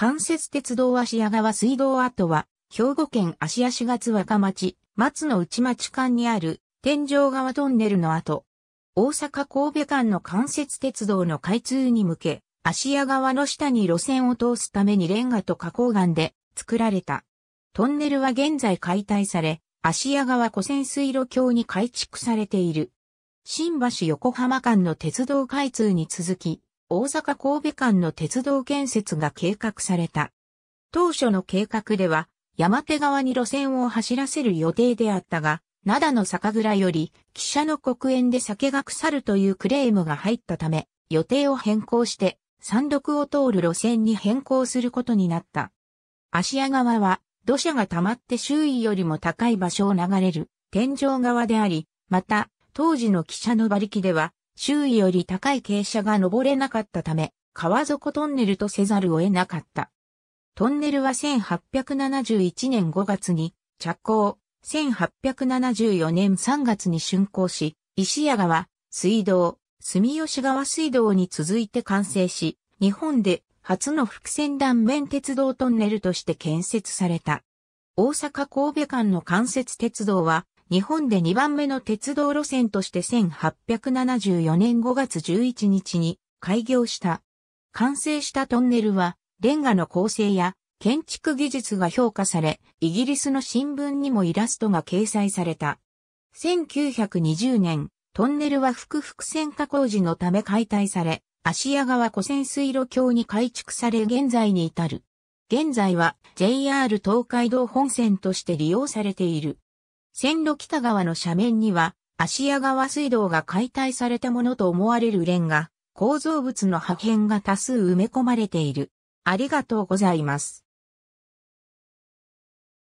関節鉄道芦屋川水道跡は、兵庫県芦屋市月若町、松の内町間にある天井川トンネルの跡。大阪神戸間の関節鉄道の開通に向け、芦屋川の下に路線を通すためにレンガと花崗岩で作られた。トンネルは現在解体され、芦屋川湖泉水路橋に改築されている。新橋横浜間の鉄道開通に続き、大阪神戸間の鉄道建設が計画された。当初の計画では、山手側に路線を走らせる予定であったが、灘の酒蔵より、汽車の黒煙で酒が腐るというクレームが入ったため、予定を変更して、山麓を通る路線に変更することになった。芦屋側は、土砂が溜まって周囲よりも高い場所を流れる、天井側であり、また、当時の汽車の馬力では、周囲より高い傾斜が登れなかったため、川底トンネルとせざるを得なかった。トンネルは1871年5月に着工、1874年3月に竣工し、石屋川、水道、住吉川水道に続いて完成し、日本で初の複線断面鉄道トンネルとして建設された。大阪神戸間の間接鉄道は日本で2番目の鉄道路線として1874年5月11日に開業した。完成したトンネルは、レンガの構成や建築技術が評価され、イギリスの新聞にもイラストが掲載された。1920年、トンネルは複々線化工事のため解体され、芦屋川湖線水路橋に改築され現在に至る。現在は JR 東海道本線として利用されている。線路北側の斜面には、芦屋川水道が解体されたものと思われるレンガ、構造物の破片が多数埋め込まれている。ありがとうございます。